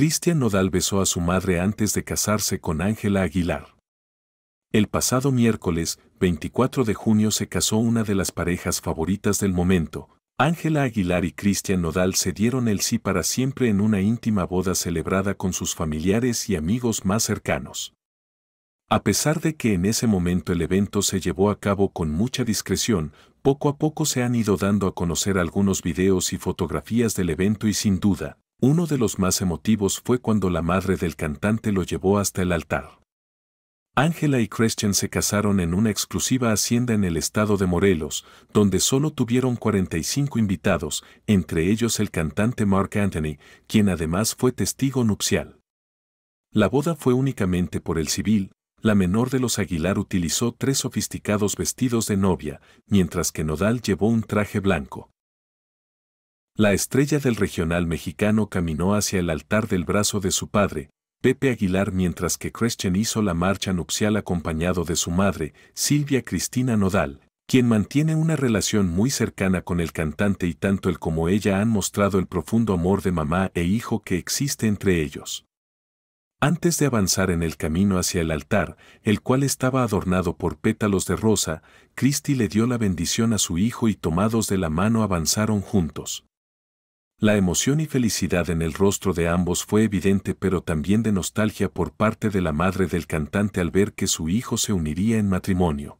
Cristian Nodal besó a su madre antes de casarse con Ángela Aguilar. El pasado miércoles, 24 de junio, se casó una de las parejas favoritas del momento. Ángela Aguilar y Cristian Nodal se dieron el sí para siempre en una íntima boda celebrada con sus familiares y amigos más cercanos. A pesar de que en ese momento el evento se llevó a cabo con mucha discreción, poco a poco se han ido dando a conocer algunos videos y fotografías del evento y sin duda, uno de los más emotivos fue cuando la madre del cantante lo llevó hasta el altar. Ángela y Christian se casaron en una exclusiva hacienda en el estado de Morelos, donde solo tuvieron 45 invitados, entre ellos el cantante Mark Anthony, quien además fue testigo nupcial. La boda fue únicamente por el civil, la menor de los Aguilar utilizó tres sofisticados vestidos de novia, mientras que Nodal llevó un traje blanco. La estrella del regional mexicano caminó hacia el altar del brazo de su padre, Pepe Aguilar, mientras que Christian hizo la marcha nupcial acompañado de su madre, Silvia Cristina Nodal, quien mantiene una relación muy cercana con el cantante y tanto él como ella han mostrado el profundo amor de mamá e hijo que existe entre ellos. Antes de avanzar en el camino hacia el altar, el cual estaba adornado por pétalos de rosa, Christie le dio la bendición a su hijo y tomados de la mano avanzaron juntos. La emoción y felicidad en el rostro de ambos fue evidente pero también de nostalgia por parte de la madre del cantante al ver que su hijo se uniría en matrimonio.